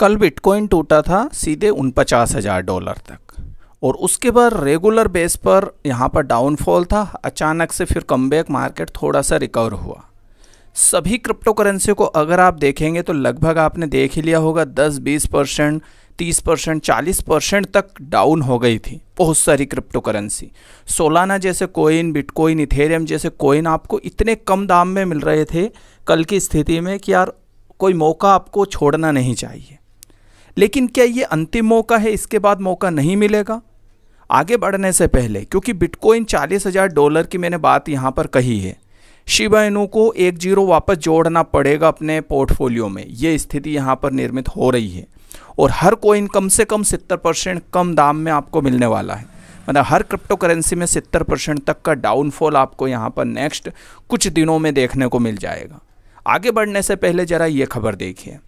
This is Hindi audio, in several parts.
कल बिटकॉइन टूटा था सीधे उन पचास हज़ार डॉलर तक और उसके बाद रेगुलर बेस पर यहाँ पर डाउनफॉल था अचानक से फिर कम मार्केट थोड़ा सा रिकवर हुआ सभी क्रिप्टो करेंसी को अगर आप देखेंगे तो लगभग आपने देख ही लिया होगा 10-20 परसेंट तीस परसेंट चालीस परसेंट तक डाउन हो गई थी बहुत सारी क्रिप्टो करेंसी सोलाना जैसे कोइन बिटकॉइन इथेरियम जैसे कोइन आपको इतने कम दाम में मिल रहे थे कल की स्थिति में कि यार कोई मौका आपको छोड़ना नहीं चाहिए लेकिन क्या ये अंतिम मौका है इसके बाद मौका नहीं मिलेगा आगे बढ़ने से पहले क्योंकि बिटकॉइन चालीस हज़ार डॉलर की मैंने बात यहाँ पर कही है शिवाइनू को एक जीरो वापस जोड़ना पड़ेगा अपने पोर्टफोलियो में ये स्थिति यहाँ पर निर्मित हो रही है और हर कोइन कम से कम सत्तर परसेंट कम दाम में आपको मिलने वाला है मतलब हर क्रिप्टो करेंसी में सत्तर परसेंट तक का डाउनफॉल आपको यहाँ पर नेक्स्ट कुछ दिनों में देखने को मिल जाएगा आगे बढ़ने से पहले ज़रा ये खबर देखिए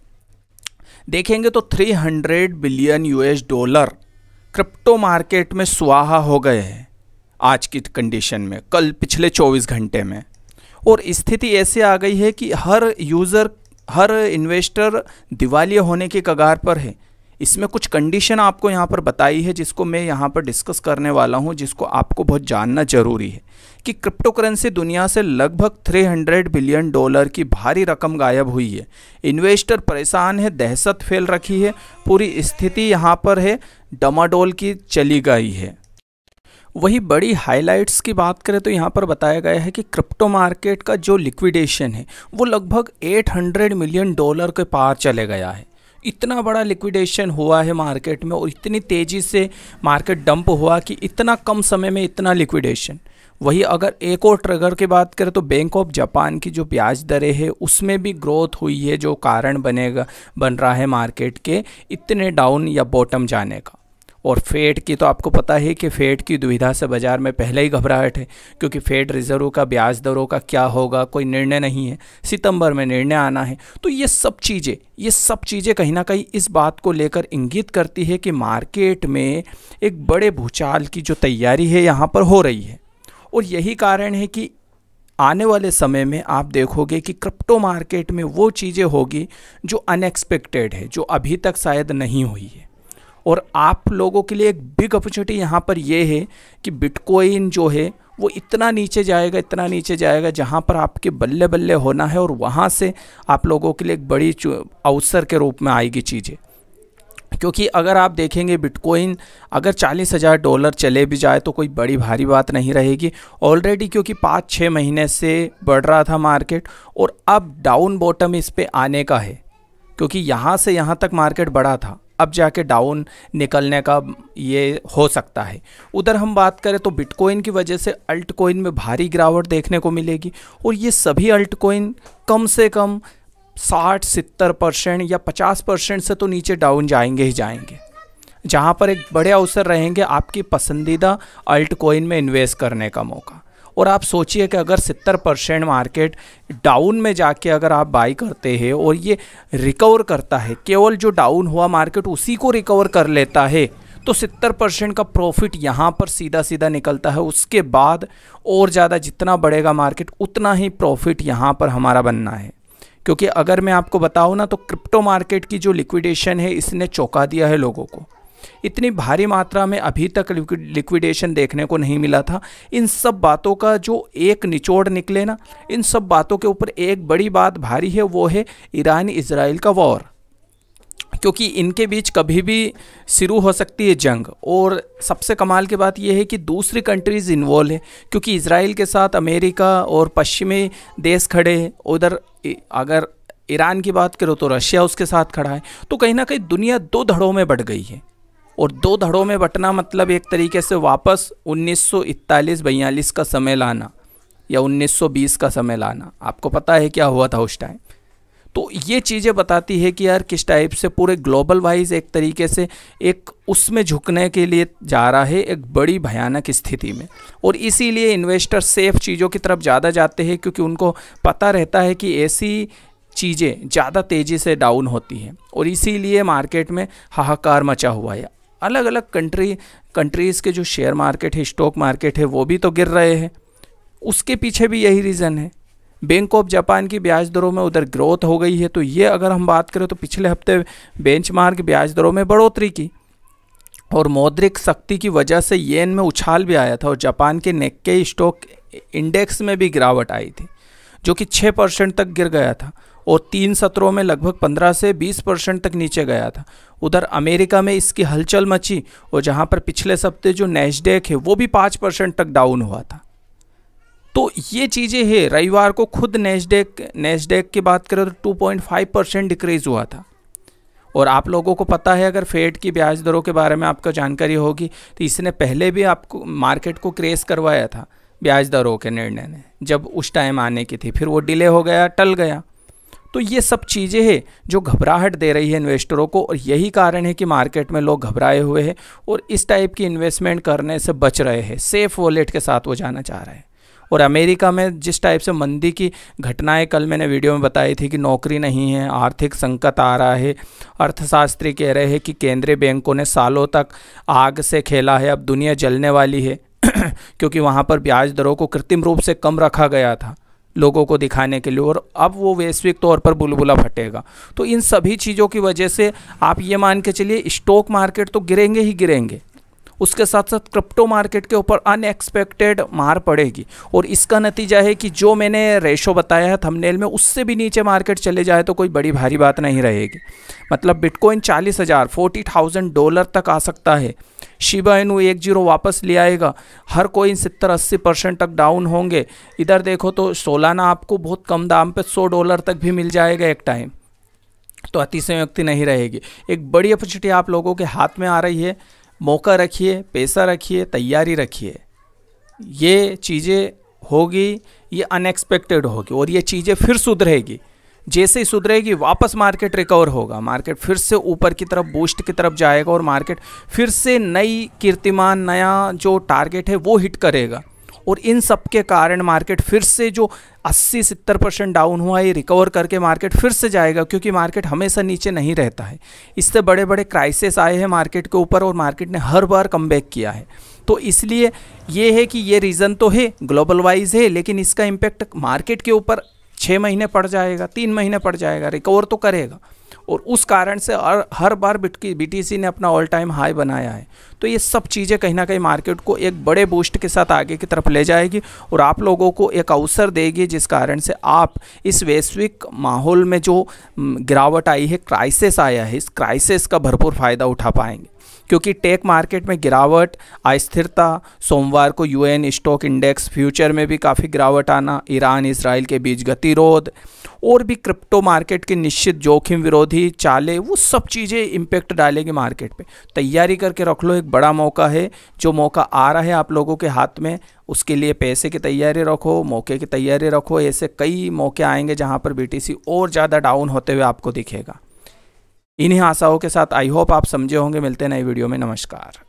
देखेंगे तो 300 billion US dollar crypto market में सुहा हो गए हैं आज की कंडीशन में कल पिछले 24 घंटे में और स्थिति ऐसे आ गई है कि हर यूज़र हर इन्वेस्टर दिवालिया होने के कगार पर है इसमें कुछ कंडीशन आपको यहाँ पर बताई है जिसको मैं यहाँ पर डिस्कस करने वाला हूँ जिसको आपको बहुत जानना ज़रूरी है कि क्रिप्टो करेंसी दुनिया से लगभग 300 बिलियन डॉलर की भारी रकम गायब हुई है इन्वेस्टर परेशान है दहशत फैल रखी है पूरी स्थिति यहाँ पर है डमाडोल की चली गई है वही बड़ी हाइलाइट्स की बात करें तो यहाँ पर बताया गया है कि क्रिप्टो मार्केट का जो लिक्विडेशन है वो लगभग 800 मिलियन डॉलर के पार चले गया है इतना बड़ा लिक्विडेशन हुआ है मार्केट में और इतनी तेज़ी से मार्केट डंप हुआ कि इतना कम समय में इतना लिक्विडेशन वही अगर एक और ट्रगर की बात करें तो बैंक ऑफ जापान की जो ब्याज दरें है उसमें भी ग्रोथ हुई है जो कारण बनेगा बन रहा है मार्केट के इतने डाउन या बॉटम जाने का और फेड की तो आपको पता ही कि फेड की दुविधा से बाज़ार में पहले ही घबराहट है क्योंकि फेड रिज़र्व का ब्याज दरों का क्या होगा कोई निर्णय नहीं है सितंबर में निर्णय आना है तो ये सब चीज़ें ये सब चीज़ें कहीं ना कहीं इस बात को लेकर इंगित करती है कि मार्केट में एक बड़े भूचाल की जो तैयारी है यहाँ पर हो रही है और यही कारण है कि आने वाले समय में आप देखोगे कि क्रिप्टो मार्केट में वो चीज़ें होगी जो अनएक्सपेक्टेड है जो अभी तक शायद नहीं हुई है और आप लोगों के लिए एक बिग अपॉर्चुनिटी यहाँ पर यह है कि बिटकॉइन जो है वो इतना नीचे जाएगा इतना नीचे जाएगा जहाँ पर आपके बल्ले बल्ले होना है और वहाँ से आप लोगों के लिए एक बड़ी अवसर के रूप में आएगी चीज़ें क्योंकि अगर आप देखेंगे बिटकॉइन अगर चालीस हज़ार डॉलर चले भी जाए तो कोई बड़ी भारी बात नहीं रहेगी ऑलरेडी क्योंकि पाँच छः महीने से बढ़ रहा था मार्केट और अब डाउन बॉटम इस पर आने का है क्योंकि यहाँ से यहाँ तक मार्केट बढ़ा था अब जाके डाउन निकलने का ये हो सकता है उधर हम बात करें तो बिटकॉइन की वजह से अल्ट कोइन में भारी गिरावट देखने को मिलेगी और ये सभी अल्ट कोइन कम से कम साठ सितर परसेंट या पचास परसेंट से तो नीचे डाउन जाएंगे ही जाएंगे जहाँ पर एक बड़े अवसर रहेंगे आपकी पसंदीदा अल्ट कोइन में इन्वेस्ट करने का मौका और आप सोचिए कि अगर सत्तर परसेंट मार्केट डाउन में जाके अगर आप बाई करते हैं और ये रिकवर करता है केवल जो डाउन हुआ मार्केट उसी को रिकवर कर लेता है तो सत्तर परसेंट का प्रॉफिट यहाँ पर सीधा सीधा निकलता है उसके बाद और ज़्यादा जितना बढ़ेगा मार्केट उतना ही प्रॉफिट यहाँ पर हमारा बनना है क्योंकि अगर मैं आपको बताऊँ ना तो क्रिप्टो मार्केट की जो लिक्विडेशन है इसने चौंका दिया है लोगों को इतनी भारी मात्रा में अभी तक लिक्विडेशन देखने को नहीं मिला था इन सब बातों का जो एक निचोड़ निकले ना इन सब बातों के ऊपर एक बड़ी बात भारी है वो है ईरान इसराइल का वॉर क्योंकि इनके बीच कभी भी शुरू हो सकती है जंग और सबसे कमाल की बात यह है कि दूसरी कंट्रीज़ इन्वॉल्व है क्योंकि इसराइल के साथ अमेरिका और पश्चिमी देश खड़े हैं उधर अगर ईरान की बात करो तो रशिया उसके साथ खड़ा है तो कहीं ना कहीं दुनिया दो धड़ों में बढ़ गई है और दो धड़ों में बटना मतलब एक तरीके से वापस 1941-42 का समय लाना या 1920 का समय लाना आपको पता है क्या हुआ था उस टाइम तो ये चीज़ें बताती है कि यार किस टाइप से पूरे ग्लोबल वाइज एक तरीके से एक उसमें झुकने के लिए जा रहा है एक बड़ी भयानक स्थिति में और इसीलिए इन्वेस्टर सेफ चीज़ों की तरफ ज़्यादा जाते हैं क्योंकि उनको पता रहता है कि ऐसी चीज़ें ज़्यादा तेज़ी से डाउन होती हैं और इसीलिए मार्केट में हाहाकार मचा हुआ है अलग अलग कंट्री कंट्रीज़ के जो शेयर मार्केट है स्टॉक मार्केट है वो भी तो गिर रहे हैं उसके पीछे भी यही रीज़न है बैंक ऑफ जापान की ब्याज दरों में उधर ग्रोथ हो गई है तो ये अगर हम बात करें तो पिछले हफ्ते बेंचमार्क ब्याज दरों में बढ़ोतरी की और मौद्रिक शक्ति की वजह से येन में उछाल भी आया था और जापान के नेक्के स्टॉक इंडेक्स में भी गिरावट आई थी जो कि छः परसेंट तक गिर गया था और तीन सत्रों में लगभग 15 से 20 परसेंट तक नीचे गया था उधर अमेरिका में इसकी हलचल मची और जहाँ पर पिछले सप्ते जो नेशडेक है वो भी पाँच परसेंट तक डाउन हुआ था तो ये चीज़ें है रविवार को खुद नेशडेक नेशडेक की बात करें तो 2.5 परसेंट डिक्रीज़ हुआ था और आप लोगों को पता है अगर फेड की ब्याज दरों के बारे में आपको जानकारी होगी तो इसने पहले भी आपको मार्केट को क्रेज करवाया था ब्याज दरों के निर्णय ने जब उस टाइम आने की थी फिर वो डिले हो गया टल गया तो ये सब चीज़ें हैं जो घबराहट दे रही है इन्वेस्टरों को और यही कारण है कि मार्केट में लोग घबराए हुए हैं और इस टाइप की इन्वेस्टमेंट करने से बच रहे हैं सेफ़ वॉलेट के साथ वो जाना चाह रहे हैं और अमेरिका में जिस टाइप से मंदी की घटनाएं कल मैंने वीडियो में बताई थी कि नौकरी नहीं है आर्थिक संकट आ रहा है अर्थशास्त्री कह रहे हैं कि केंद्रीय बैंकों ने सालों तक आग से खेला है अब दुनिया जलने वाली है क्योंकि वहाँ पर ब्याज दरों को कृत्रिम रूप से कम रखा गया था लोगों को दिखाने के लिए और अब वो वैश्विक तौर पर बुलबुला फटेगा तो इन सभी चीज़ों की वजह से आप ये मान के चलिए स्टॉक मार्केट तो गिरेंगे ही गिरेंगे उसके साथ साथ क्रिप्टो मार्केट के ऊपर अनएक्सपेक्टेड मार पड़ेगी और इसका नतीजा है कि जो मैंने रेशो बताया है थंबनेल में उससे भी नीचे मार्केट चले जाए तो कोई बड़ी भारी बात नहीं रहेगी मतलब बिटकॉइन चालीस हज़ार फोर्टी थाउजेंड डॉलर तक आ सकता है शिबा इनू एक जीरो वापस ले आएगा हर कोइन सत्तर अस्सी परसेंट तक डाउन होंगे इधर देखो तो सोलाना आपको बहुत कम दाम पर सौ डॉलर तक भी मिल जाएगा एक टाइम तो अतिशयोक्ति नहीं रहेगी एक बड़ी अपॉर्चुनिटी आप लोगों के हाथ में आ रही है मौका रखिए पैसा रखिए तैयारी रखिए ये चीज़ें होगी ये अनएक्सपेक्टेड होगी और ये चीज़ें फिर सुधरेगी जैसे ही सुधरेगी वापस मार्केट रिकवर होगा मार्केट फिर से ऊपर की तरफ बूस्ट की तरफ जाएगा और मार्केट फिर से नई कीर्तिमान नया जो टारगेट है वो हिट करेगा और इन सब के कारण मार्केट फिर से जो 80 सत्तर परसेंट डाउन हुआ है रिकवर करके मार्केट फिर से जाएगा क्योंकि मार्केट हमेशा नीचे नहीं रहता है इससे बड़े बड़े क्राइसिस आए हैं मार्केट के ऊपर और मार्केट ने हर बार कम किया है तो इसलिए ये है कि ये रीज़न तो है ग्लोबल वाइज है लेकिन इसका इम्पैक्ट मार्केट के ऊपर छः महीने पड़ जाएगा तीन महीने पड़ जाएगा रिकवर तो करेगा और उस कारण से हर हर बार सी ने अपना ऑल टाइम हाई बनाया है तो ये सब चीज़ें कहीं ना कहीं मार्केट को एक बड़े बूस्ट के साथ आगे की तरफ ले जाएगी और आप लोगों को एक अवसर देगी जिस कारण से आप इस वैश्विक माहौल में जो गिरावट आई है क्राइसिस आया है इस क्राइसिस का भरपूर फ़ायदा उठा पाएंगे क्योंकि टेक मार्केट में गिरावट अस्थिरता सोमवार को यूएन स्टॉक इंडेक्स फ्यूचर में भी काफ़ी गिरावट आना ईरान इसराइल के बीच गतिरोध और भी क्रिप्टो मार्केट के निश्चित जोखिम विरोधी चाले वो सब चीज़ें इम्पेक्ट डालेगी मार्केट पे तैयारी करके रख लो एक बड़ा मौका है जो मौका आ रहा है आप लोगों के हाथ में उसके लिए पैसे की तैयारी रखो मौके की तैयारी रखो ऐसे कई मौके आएंगे जहाँ पर बीटीसी और ज़्यादा डाउन होते हुए आपको दिखेगा इन्हीं आशाओं के साथ आई होप आप समझे होंगे मिलते नए वीडियो में नमस्कार